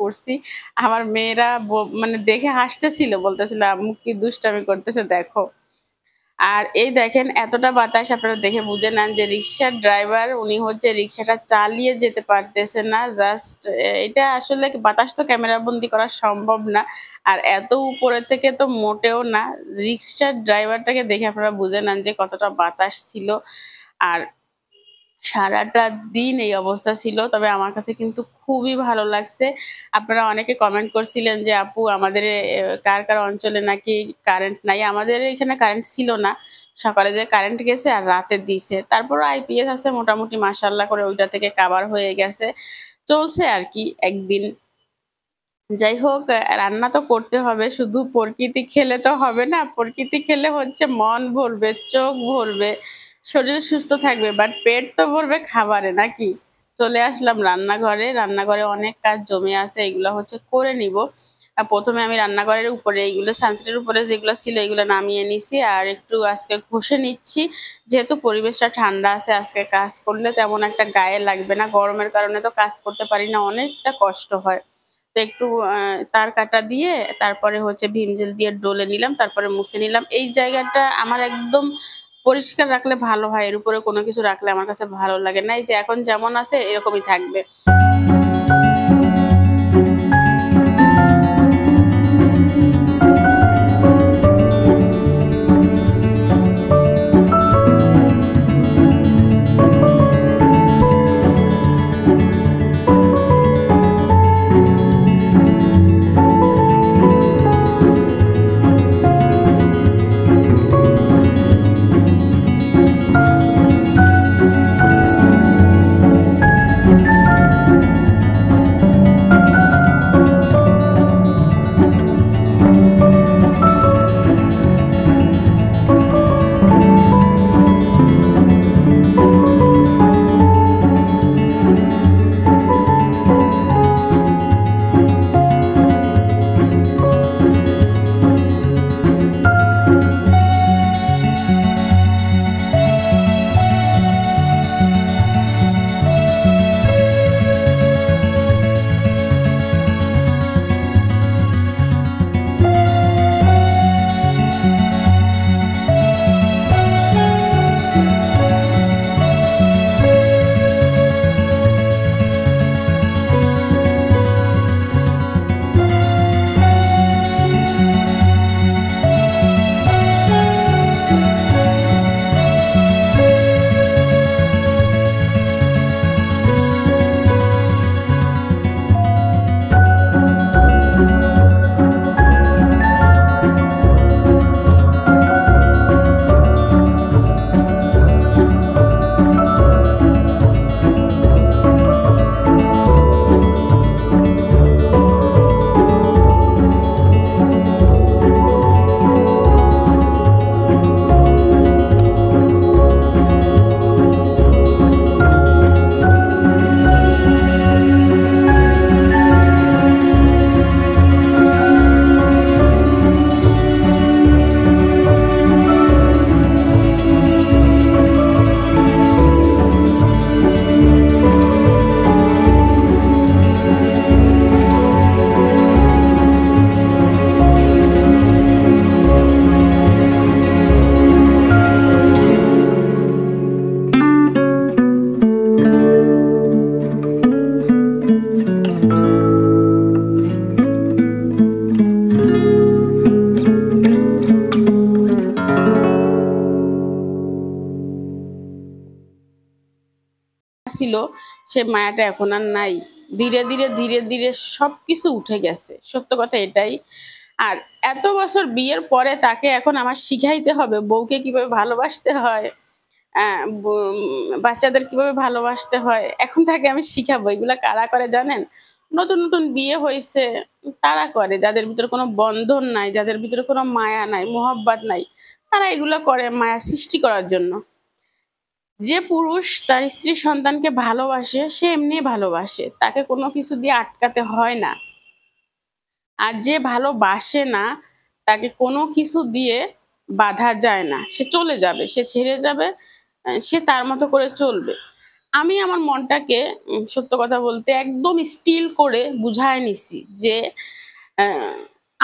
করছি আমার মেয়েরা মানে দেখে হাসতেছিল বলতেছিল আম্মু কি দুষ্টামি করতেছে দেখো আর এই দেখেন এতটা বাতাস আপনারা দেখে বুঝে নেন যে রিক্সার ড্রাইভার উনি হচ্ছে রিক্সাটা চালিয়ে যেতে পারতেছে না জাস্ট এটা আসলে বাতাস তো ক্যামেরাবন্দি করা সম্ভব না আর এত উপরে থেকে তো মোটেও না রিক্সার ড্রাইভারটাকে দেখে আপনারা বুঝে নেন যে কতটা বাতাস ছিল আর সারাটা দিন এই অবস্থা ছিল তবে আমার কাছে কিন্তু খুবই ভালো লাগছে আপনারা অনেকে কমেন্ট করছিলেন যে আপু আমাদের কার কার অঞ্চলে নাকি কারেন্ট নাই আমাদের এখানে কারেন্ট ছিল না সকালে যে কারেন্ট গেছে আর রাতে দিছে তারপর আইপিএস আছে মোটামুটি মাসাল্লাহ করে ওইটা থেকে কাবার হয়ে গেছে চলছে আর কি একদিন যাই হোক রান্না তো করতে হবে শুধু প্রকৃতি খেলে তো হবে না প্রকৃতি খেলে হচ্ছে মন ভরবে চোখ ভরবে শরীর সুস্থ থাকবে বাট পেট তো ভরবে খাবারে নাকি চলে আসলাম রান্নাঘরে রান্নাঘরে অনেক কাজ জমে আছে এগুলো হচ্ছে করে নিব প্রথমে আমি রান্নাঘরের উপরে এইগুলো সানসেটের উপরে যেগুলো ছিল এগুলো নামিয়ে নিছি আর একটু আজকে ঘষে নিচ্ছি যেহেতু পরিবেশটা ঠান্ডা আছে আজকে কাজ করলে তেমন একটা গায়ে লাগবে না গরমের কারণে তো কাজ করতে পারি না অনেকটা কষ্ট হয় তো একটু তার কাটা দিয়ে তারপরে হচ্ছে জেল দিয়ে ডলে নিলাম তারপরে মুছে নিলাম এই জায়গাটা আমার একদম পরিষ্কার রাখলে ভালো হয় এর উপরে কোনো কিছু রাখলে আমার কাছে ভালো লাগে না এই যে এখন যেমন আছে এরকমই থাকবে সে মায়াটা এখন আর নাই ধীরে ধীরে ধীরে ধীরে সব কিছু উঠে গেছে সত্য কথা এটাই আর এত বছর বিয়ের পরে তাকে এখন আমার শিখাইতে হবে বউকে কিভাবে ভালোবাসতে হয় বাচ্চাদের কিভাবে ভালোবাসতে হয় এখন তাকে আমি শিখাবো এগুলো কারা করে জানেন নতুন নতুন বিয়ে হয়েছে তারা করে যাদের ভিতরে কোনো বন্ধন নাই যাদের ভিতরে কোনো মায়া নাই মোহাব্বাত নাই তারা এগুলো করে মায়া সৃষ্টি করার জন্য যে পুরুষ তার স্ত্রী সন্তানকে ভালোবাসে সে এমনি ভালোবাসে তাকে কোনো কিছু দিয়ে আটকাতে হয় না আর যে ভালোবাসে না তাকে কোনো কিছু দিয়ে বাধা যায় না সে চলে যাবে সে ছেড়ে যাবে সে তার মতো করে চলবে আমি আমার মনটাকে সত্য কথা বলতে একদম স্টিল করে বুঝায় নিছি যে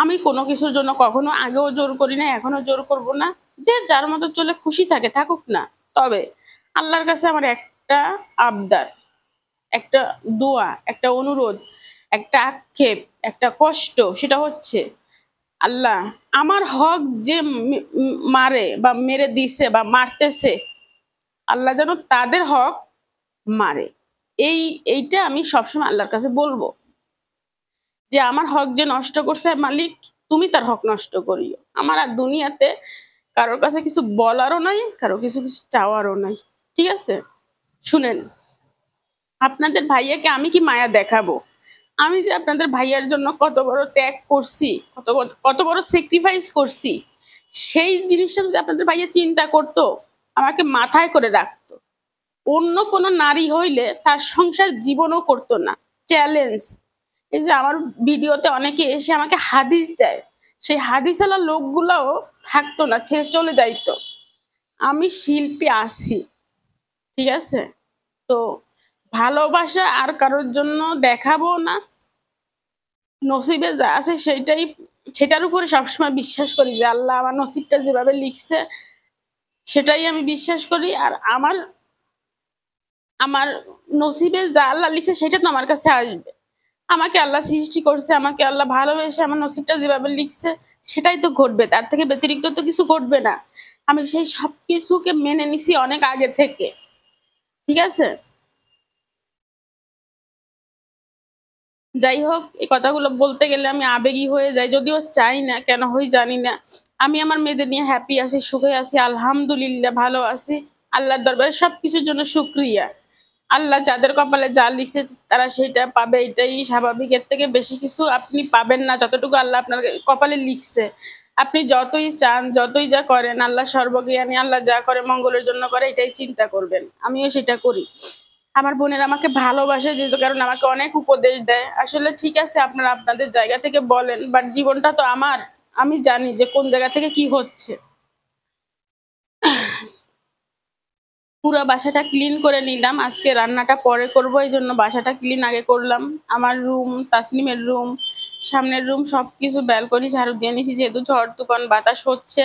আমি কোনো কিছুর জন্য কখনো আগেও জোর করি না এখনো জোর করব না যে যার মতো চলে খুশি থাকে থাকুক না তবে আল্লাহর কাছে আমার একটা আবদার একটা দোয়া একটা অনুরোধ একটা আক্ষেপ একটা কষ্ট সেটা হচ্ছে আল্লাহ আমার হক যে মারে বা মেরে দিছে বা মারতেছে আল্লাহ যেন তাদের হক মারে এই এইটা আমি সবসময় আল্লাহর কাছে বলবো যে আমার হক যে নষ্ট করছে মালিক তুমি তার হক নষ্ট করিও আমার আর দুনিয়াতে কারোর কাছে কিছু বলারও নাই কারো কিছু কিছু চাওয়ারও নাই ঠিক আছে শুনেন আপনাদের ভাইয়াকে আমি কি মায়া দেখাবো আমি যে আপনাদের ভাইয়ার জন্য কত বড় ত্যাগ করছি কত কত বড় স্যাক্রিফাইস করছি সেই জিনিসটা যদি আপনাদের ভাইয়া চিন্তা করত আমাকে মাথায় করে রাখত অন্য কোনো নারী হইলে তার সংসার জীবনও করতো না চ্যালেঞ্জ এই যে আমার ভিডিওতে অনেকে এসে আমাকে হাদিস দেয় সেই আলা লোকগুলোও থাকতো না ছেড়ে চলে যাইতো আমি শিল্পী আছি ঠিক আছে তো ভালোবাসা আর কারোর জন্য দেখাবো না নসিবে যা আছে সেটাই সেটার উপরে সবসময় বিশ্বাস করি যে আল্লাহ আমার নসিবটা যেভাবে লিখছে সেটাই আমি বিশ্বাস করি আর আমার আমার নসিবে যা আল্লাহ লিখছে সেটা তো আমার কাছে আসবে আমাকে আল্লাহ সৃষ্টি করছে আমাকে আল্লাহ ভালোবেসে আমার নসিবটা যেভাবে লিখছে সেটাই তো ঘটবে তার থেকে ব্যতিরিক্ত তো কিছু ঘটবে না আমি সেই সব কিছুকে মেনে নিছি অনেক আগে থেকে ঠিক আছে যাই হোক এই কথাগুলো বলতে গেলে আমি আবেগী হয়ে যাই যদিও চাই না কেন হই জানি না আমি আমার মেয়েদের নিয়ে হ্যাপি আছি সুখে আছি আলহামদুলিল্লাহ ভালো আছি আল্লাহর দরবারে সব কিছুর জন্য সুক্রিয়া আল্লাহ যাদের কপালে যা লিখছে তারা সেটা পাবে এটাই স্বাভাবিকের থেকে বেশি কিছু আপনি পাবেন না যতটুকু আল্লাহ আপনার কপালে লিখছে আপনি যতই চান যতই যা করেন আল্লাহ সর্বজ্ঞানী আল্লাহ যা করে মঙ্গলের জন্য করে এটাই চিন্তা করবেন আমিও সেটা করি আমার বোনের আমাকে ভালোবাসে যে কারণ আমাকে অনেক উপদেশ দেয় আসলে ঠিক আছে আপনারা আপনাদের জায়গা থেকে বলেন বাট জীবনটা তো আমার আমি জানি যে কোন জায়গা থেকে কি হচ্ছে পুরো বাসাটা ক্লিন করে নিলাম আজকে রান্নাটা পরে করবো এই জন্য বাসাটা ক্লিন আগে করলাম আমার রুম তাসলিমের রুম সামনের রুম সবকিছু ব্যালকনি ঝাড়ু দিয়ে নিয়েছি যেহেতু ঝড় তুফান বাতাস হচ্ছে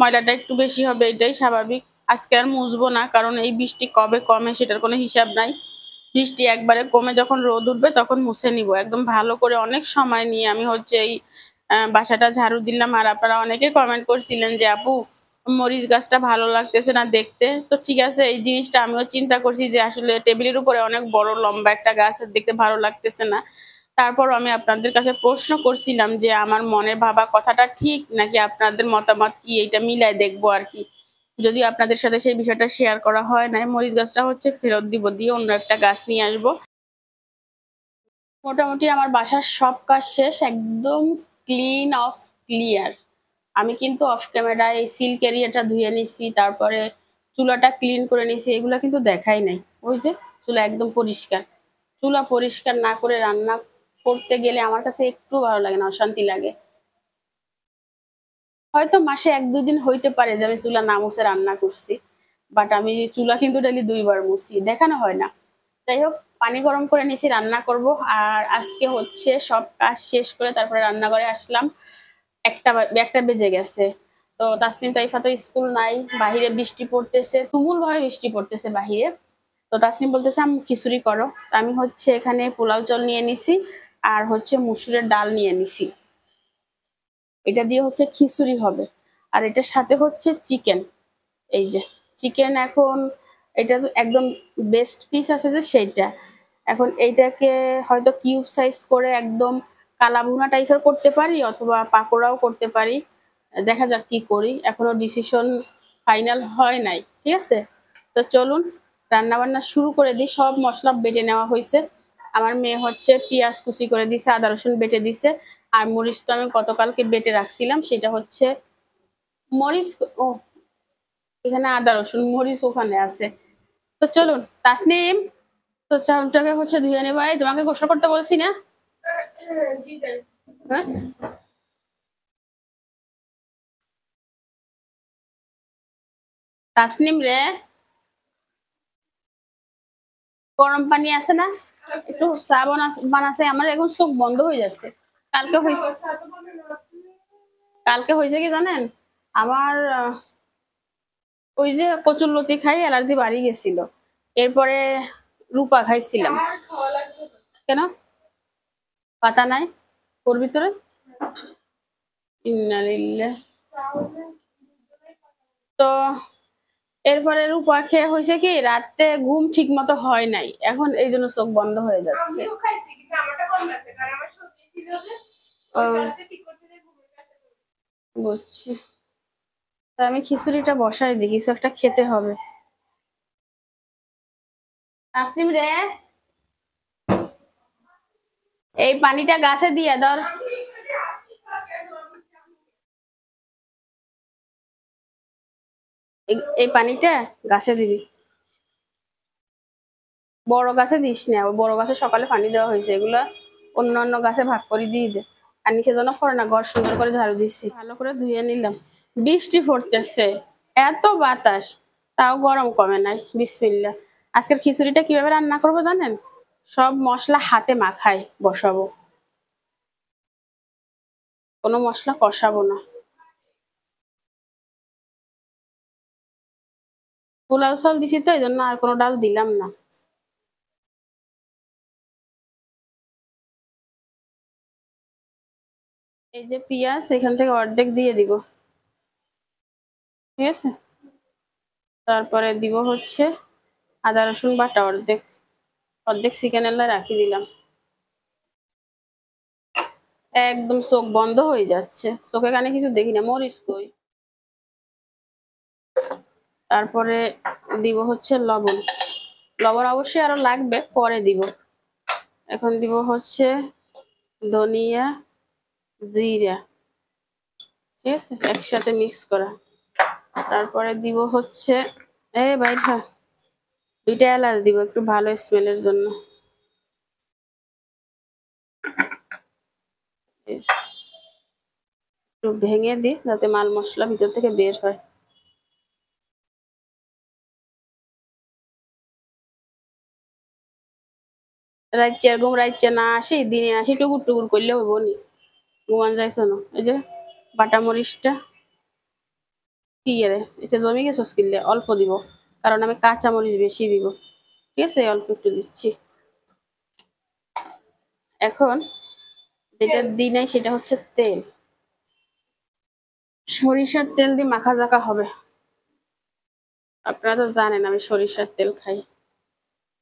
ময়লাটা একটু বেশি হবে এটাই স্বাভাবিক আজকে আর মুছবো না কারণ এই বৃষ্টি কবে কমে সেটার কোনো হিসাব নাই বৃষ্টি একবারে কমে যখন রোদ উঠবে তখন মুছে নিব একদম ভালো করে অনেক সময় নিয়ে আমি হচ্ছে এই বাসাটা ঝাড়ু দিলাম আর আপনারা অনেকে কমেন্ট করছিলেন যে আপু মরিচ গাছটা ভালো লাগতেছে না দেখতে তো ঠিক আছে এই জিনিসটা আমিও চিন্তা করছি যে আসলে টেবিলের উপরে অনেক বড় লম্বা একটা গাছ দেখতে ভালো লাগতেছে না তারপর আমি আপনাদের কাছে প্রশ্ন করছিলাম যে আমার মনে ভাবা কথাটা ঠিক নাকি আপনাদের মতামত কি এটা মিলায় দেখবো আর কি যদি আপনাদের সাথে সেই বিষয়টা শেয়ার করা হয় না মরিচ গাছটা হচ্ছে ফেরত দিব দিয়ে অন্য একটা গাছ নিয়ে আসব মোটামুটি আমার বাসার সব কাজ শেষ একদম ক্লিন অফ ক্লিয়ার আমি কিন্তু অফ ক্যামেরায় সিল ক্যারিয়ারটা ধুয়ে নিছি তারপরে চুলাটা ক্লিন করে নিছি এগুলো কিন্তু দেখাই নাই ওই যে চুলা একদম পরিষ্কার চুলা পরিষ্কার না করে রান্না করতে গেলে আমার কাছে একটু ভালো লাগে না অশান্তি লাগে হয়তো মাসে এক দুই দিন হইতে পারে যে আমি চুলা না মুছে রান্না করছি বাট আমি চুলা কিন্তু ডেলি দুইবার মুছি দেখানো হয় না যাই হোক পানি গরম করে নিয়েছি রান্না করব আর আজকে হচ্ছে সব কাজ শেষ করে তারপরে রান্নাঘরে আসলাম একটা একটা বেজে গেছে তো তাসলিম তাইফা তো স্কুল নাই বাহিরে বৃষ্টি পড়তেছে তুমুলভাবে বৃষ্টি পড়তেছে বাহিরে তো তাসলিম বলতেছে আমি খিচুড়ি করো আমি হচ্ছে এখানে পোলাও জল নিয়ে নিছি আর হচ্ছে মুসুরের ডাল নিয়ে নিছি এটা দিয়ে হচ্ছে খিচুড়ি হবে আর এটার সাথে হচ্ছে চিকেন এই যে চিকেন এখন এটা একদম বেস্ট পিস আছে যে সেইটা এখন এইটাকে হয়তো কিউব সাইজ করে একদম কালাভুনা টাইপের করতে পারি অথবা পাকোড়াও করতে পারি দেখা যাক কি করি এখনো ডিসিশন ফাইনাল হয় নাই ঠিক আছে তো চলুন রান্নাবান্না শুরু করে দিই সব মশলা বেটে নেওয়া হয়েছে আমার মেয়ে হচ্ছে পিয়াজ কুচি করে দিছে আদা রসুন বেটে দিছে আর মরিচ তো আমি গতকালকে বেটে রাখছিলাম সেটা হচ্ছে মরিচ ও এখানে আদা রসুন মরিচ ওখানে আছে তো চলুন তাসনিম তো চাউলটাকে হচ্ছে ধুয়ে নেব তোমাকে গোসল করতে বলছি না হ্যাঁ তাসনিম রে গরম পানি আছে না একটু চা বানাছে আমার এখন চোখ বন্ধ হয়ে যাচ্ছে কালকে হয়েছে কালকে হয়েছে কি জানেন আমার ওই যে কচুর লতি খাই অ্যালার্জি বাড়ি গেছিল এরপরে রূপা খাইছিলাম কেন পাতা নাই ওর ভিতরে তো এরপরে খেয়ে হয়েছে কি রাতে ঘুম ঠিক মতো হয় নাই এখন এই জন্য চোখ বন্ধ হয়ে যাচ্ছে বুঝছি আমি খিচুড়িটা বসাই দিই কিছু একটা খেতে হবে আসলিম রে এই পানিটা গাছে দিয়ে ধর এই পানিটা গাছে দিবি বড় গাছে দিস না বড় গাছে সকালে পানি দেওয়া হয়েছে এগুলা অন্য অন্য গাছে ভাগ করে দিয়ে দে আর নিচে যেন পড়ে না ঘর সুন্দর করে ঝাড়ু দিচ্ছি ভালো করে ধুয়ে নিলাম বৃষ্টি পড়তেছে এত বাতাস তাও গরম কমে নাই বিসমিল্লা আজকের খিচুড়িটা কিভাবে রান্না করবো জানেন সব মশলা হাতে মাখায় বসাবো কোনো মশলা কষাবো না পোলাও সব দিছি তো এই জন্য আর কোনো ডাল দিলাম না এই যে পিঁয়াজ এখান থেকে অর্ধেক দিয়ে দিব ঠিক আছে তারপরে দিব হচ্ছে আদা রসুন বাটা অর্ধেক অর্ধেক চিকেন এলা রাখি দিলাম একদম চোখ বন্ধ হয়ে যাচ্ছে চোখে কানে কিছু দেখি না মরিস কই তারপরে দিব হচ্ছে লবণ লবণ অবশ্যই আরো লাগবে পরে দিব এখন দিব হচ্ছে ধনিয়া জিরা ঠিক আছে একসাথে মিক্স করা তারপরে দিব হচ্ছে এ ভাই হ্যাঁ দুইটা এলাচ দিব একটু ভালো স্মেলের জন্য একটু ভেঙে দিই যাতে মাল মশলা ভিতর থেকে বের হয় রাইচের ঘুম রাইচে না আসি দিনে আসি টুকুর টুকুর করলে হইব নি ঘুমান যাইতো না এই যে বাটা মরিচটা কি রে এটা জমি গেছে কিনলে অল্প দিব কারণ আমি কাঁচা মরিচ বেশি দিব ঠিক আছে অল্প একটু দিচ্ছি এখন যেটা দিই নাই সেটা হচ্ছে তেল সরিষার তেল দিয়ে মাখা জাকা হবে আপনারা তো জানেন আমি সরিষার তেল খাই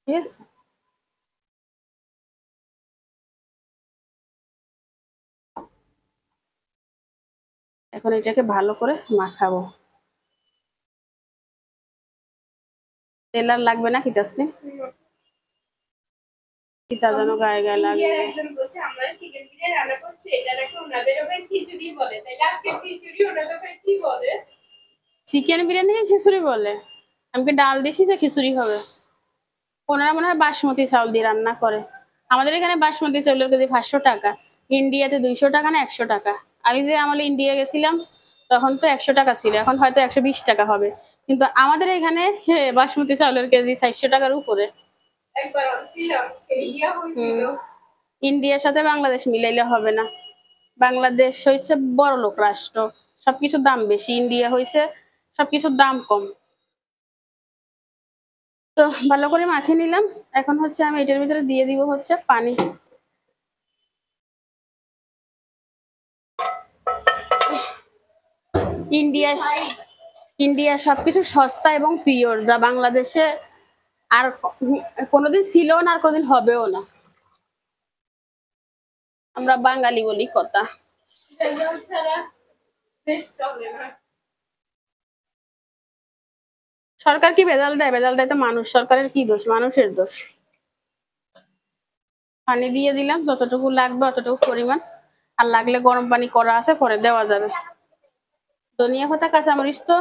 ঠিক আছে এখন এটাকে ভালো করে মাখাবো তেল আর লাগবে না কিতাসনে কিতা যেন গায়ে গায়ে লাগে চিকেন বিরিয়ানি খিচুড়ি বলে তাই কি আমাকে ডাল দিছি যে খিচুড়ি হবে ওনারা মনে হয় বাসমতি চাউল দিয়ে রান্না করে আমাদের এখানে বাসমতি চাউলের কেজি পাঁচশো টাকা ইন্ডিয়াতে দুইশো টাকা না একশো টাকা আমি যে আমলে ইন্ডিয়া গেছিলাম তখন তো একশো টাকা ছিল এখন হয়তো একশো বিশ টাকা হবে কিন্তু আমাদের এখানে বাসমতি চাউলের কেজি চারশো টাকার উপরে ইন্ডিয়ার সাথে বাংলাদেশ মিলাইলে হবে না বাংলাদেশ হয়েছে বড় লোক রাষ্ট্র সবকিছুর দাম বেশি ইন্ডিয়া হয়েছে সবকিছুর দাম কম তো ভালো করে মাখিয়ে নিলাম এখন হচ্ছে আমি এটার ভিতরে দিয়ে দিব হচ্ছে পানি ইন্ডিয়া ইন্ডিয়া সবকিছু সস্তা এবং পিওর যা বাংলাদেশে আর কোনোদিন ছিল না আর কোনোদিন হবেও না আমরা বাঙালি বলি কথা সরকার কি বেজাল দেয় বেজাল দেয় তো মানুষ সরকারের কি দোষ মানুষের দোষ পানি দিয়ে দিলাম যতটুকু লাগবে অতটুকু পরিমাণ আর লাগলে গরম পানি করা আছে পরে দেওয়া যাবে ধনিয়া পাতা কাঁচামরিচ তো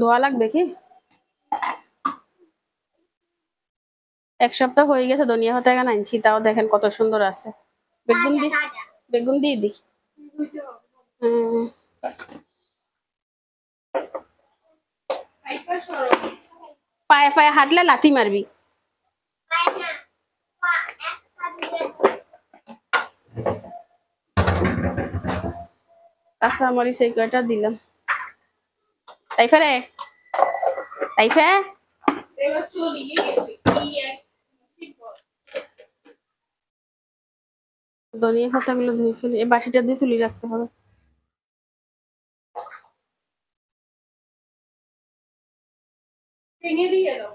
ধোয়া লাগবে কি এক সপ্তাহ হয়ে গেছে ধনিয়া পাতা এখানে আনছি তাও দেখেন কত সুন্দর আছে বেগুন দি বেগুন দিয়ে দি হ্যাঁ। পায়ে পায়ে হাঁটলে লাথি মারবি Thank you. কাঁচামরিচ এই কয়টা দিলাম তাইফা রে তাইফা ধনিয়া পাতাগুলো ধুয়ে ফেলি এই বাটিটা দিয়ে তুলি রাখতে হবে ভেঙে দিয়ে দাও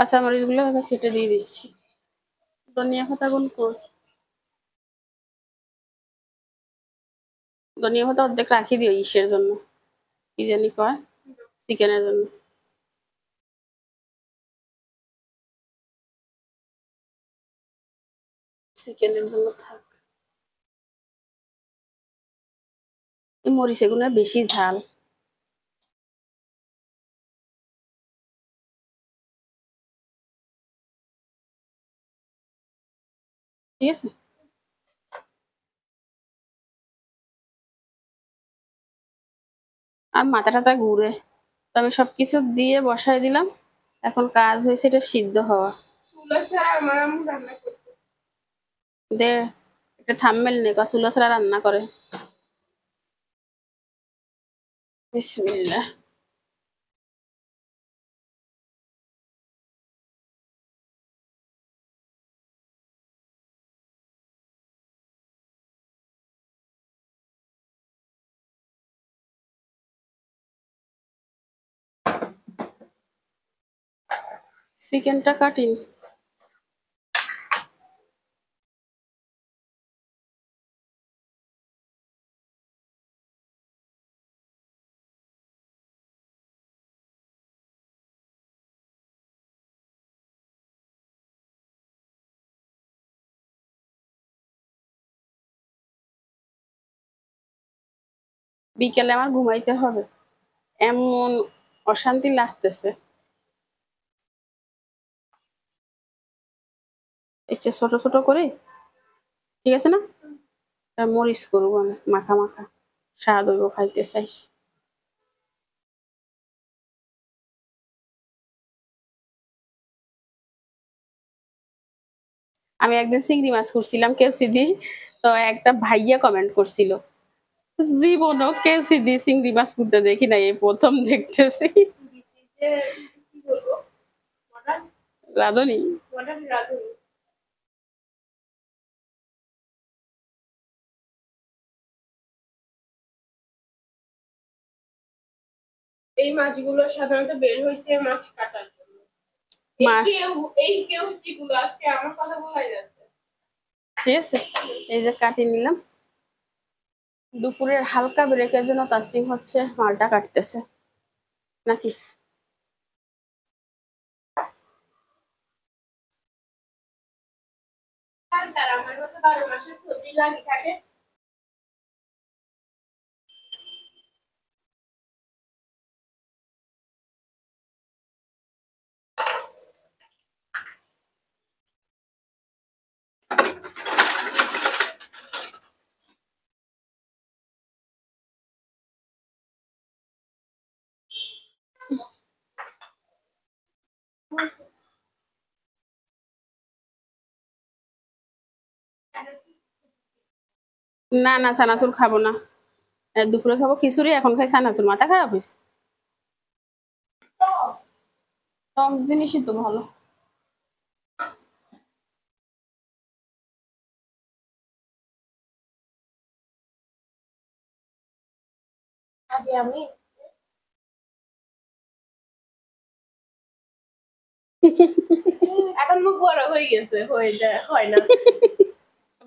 কাঁচামরিচগুলো কেটে দিয়ে দিচ্ছি ধনিয়া কর ধনিয়া পাতা অর্ধেক রাখি দিও ইসের জন্য কি জানি কয় চিকেনের জন্য জন্য থাক মরিচ এগুলো বেশি ঝাল ঠিক আছে আর মাথা টাথা ঘুরে তো আমি সব কিছু দিয়ে বসাই দিলাম এখন কাজ হয়েছে এটা সিদ্ধ হওয়া এটা থাম্মেল নেই চুলা ছাড়া রান্না করে বিসমিল্লা চিকেনটা কাটিন বিকেলে আমার ঘুমাইতে হবে এমন অশান্তি লাগতেছে এটা ছোট ছোট করে ঠিক আছে না মরিচ করবো আমি মাখা মাখা স্বাদ হইব খাইতে চাইস আমি একদিন চিংড়ি মাছ করছিলাম কেউ সিদি তো একটা ভাইয়া কমেন্ট করছিল জীবনও কেউ সিদি চিংড়ি মাছ করতে দেখি না এই প্রথম দেখতেছি রাধুনি রাধুনি এই মাছগুলো সাধারণত বের হয়েছে মাছ কাটার জন্য কেউ এই কেউ আজকে আমার কথা যাচ্ছে ঠিক আছে এই যে কাটিয়ে নিলাম দুপুরের হালকা ব্রেকের জন্য তাসরিম হচ্ছে মালটা কাটতেছে নাকি আমার মতো বারো মাসে সবজি থাকে না না চানাচুর খাবো না দুপুরে খাবো খিচুড়ি এখন খাই চানাচুর মাথা খারাপ হয়েছে টক জিনিসই তো ভালো আমি এখন মুখ বড় হয়ে গেছে হয়ে যায় হয় না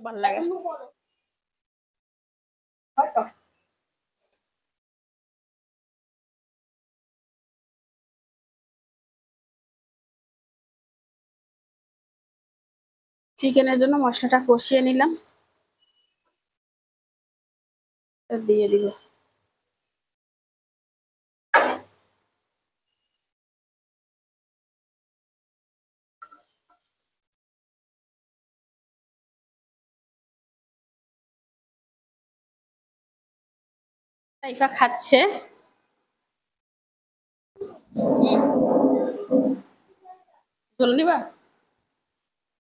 ভালো লাগে চিকেনের জন্য মশলাটা কষিয়ে নিলাম দিয়ে দিব সাইফা খাচ্ছে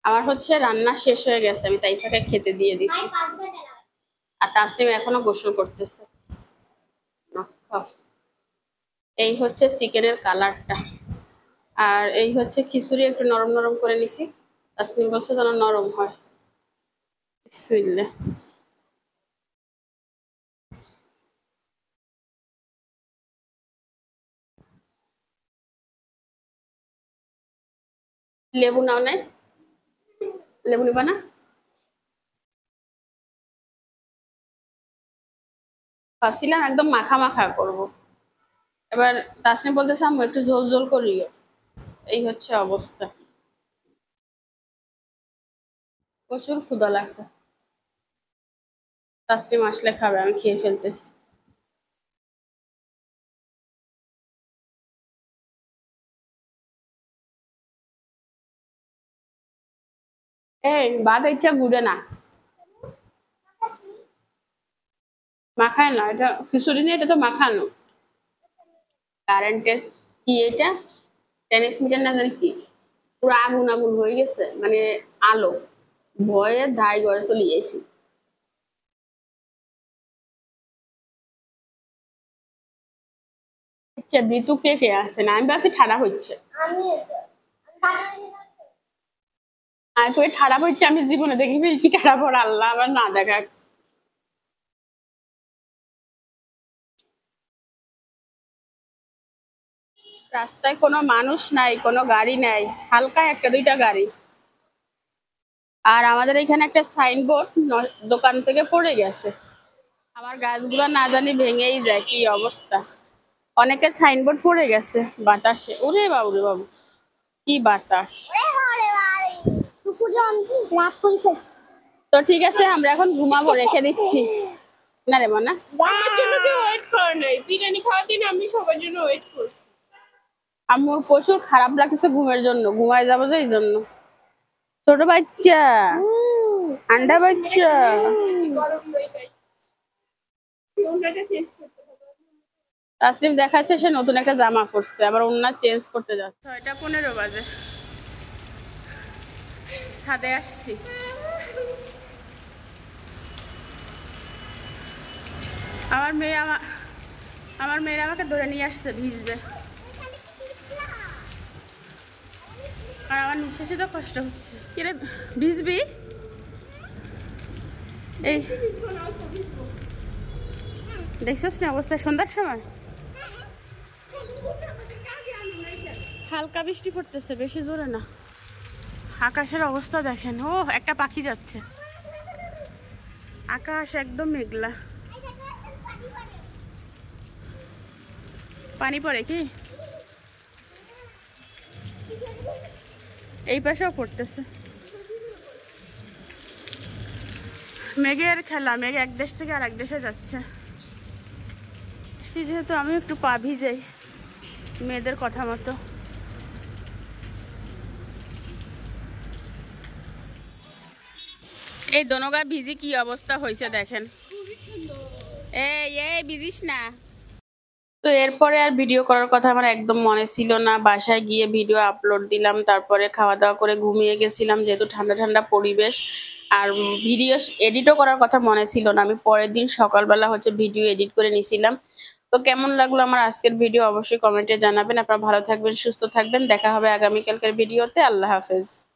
আমার হচ্ছে রান্না শেষ হয়ে গেছে আমি তাইফাকে খেতে দিয়ে দিচ্ছি আর তাসলিম এখনো গোসল করতেছে এই হচ্ছে চিকেনের কালারটা আর এই হচ্ছে খিচুড়ি একটু নরম নরম করে নিছি তাসলিম বলছে যেন নরম হয় বিসমিল্লা লেবু নাও নাই লেবু নিবা না ভাবছিলাম একদম মাখা মাখা করব। এবার তাসনি বলতেছে আমি একটু ঝোল ঝোল করিও এই হচ্ছে অবস্থা প্রচুর ক্ষুদা লাগছে তাসনি মাসলে খাবে আমি খেয়ে ফেলতেছি এই বাদাইটা গুড়ে না মাখায় না এটা খিচুড়ি এটা তো মাখানো কারেন্টের কি এটা মিটার না জানি কি পুরো আগুন আগুন হয়ে গেছে মানে আলো ভয়ে ধাই ঘরে চলে গেছি আচ্ছা বিতু কে কে আছে না আমি ভাবছি ঠাড়া হচ্ছে আমি কই ঠাড়া আমি জীবনে দেখে ফেলছি ঠাড়া পড়া আল্লাহ আবার না দেখা রাস্তায় কোনো মানুষ নাই কোনো গাড়ি নাই হালকা একটা দুইটা গাড়ি আর আমাদের এখানে একটা সাইনবোর্ড দোকান থেকে পড়ে গেছে আমার গাছগুলো না জানি ভেঙেই যায় কি অবস্থা অনেকের সাইনবোর্ড পড়ে গেছে বাতাসে ওরে বাবু রে বাবু কি বাতাস তো ঠিক আছে আমরা এখন ঘুমাবো রেখে দিচ্ছি না রে আমি প্রচুর খারাপ লাগছে ঘুমের জন্য ঘুমায় যাবো এই জন্য ছোট বাচ্চা আন্ডা বাচ্চা দেখাচ্ছে সে নতুন একটা জামা পরছে আবার অন্য চেঞ্জ করতে যাচ্ছে ছয়টা পনেরো বাজে ছাদে আসছি আমার মেয়ে আমার আমার মেয়েরা আমাকে ধরে নিয়ে আসছে ভিজবে আর আমার নিঃশ্বাসে তো কষ্ট হচ্ছে কিরে ভিজবি এই দেখছিস না অবস্থা সন্ধ্যার সময় হালকা বৃষ্টি পড়তেছে বেশি জোরে না আকাশের অবস্থা দেখেন ও একটা পাখি যাচ্ছে আকাশ একদম মেঘলা পানি পড়ে কি এই পাশেও পড়তেছে মেঘের খেলা মেঘ এক দেশ থেকে আর এক দেশে যাচ্ছে সে যেহেতু আমি একটু পা ভিজাই মেয়েদের কথা মতো এই দনগা ভিজি কি অবস্থা হয়েছে দেখেন তো এরপরে আর ভিডিও করার কথা আমার একদম মনে ছিল না বাসায় গিয়ে ভিডিও আপলোড দিলাম তারপরে খাওয়া দাওয়া করে ঘুমিয়ে গেছিলাম যেহেতু ঠান্ডা ঠান্ডা পরিবেশ আর ভিডিও এডিটও করার কথা মনে ছিল না আমি পরের দিন সকালবেলা হচ্ছে ভিডিও এডিট করে নিছিলাম তো কেমন লাগলো আমার আজকের ভিডিও অবশ্যই কমেন্টে জানাবেন আপনারা ভালো থাকবেন সুস্থ থাকবেন দেখা হবে আগামীকালকের ভিডিওতে আল্লাহ হাফেজ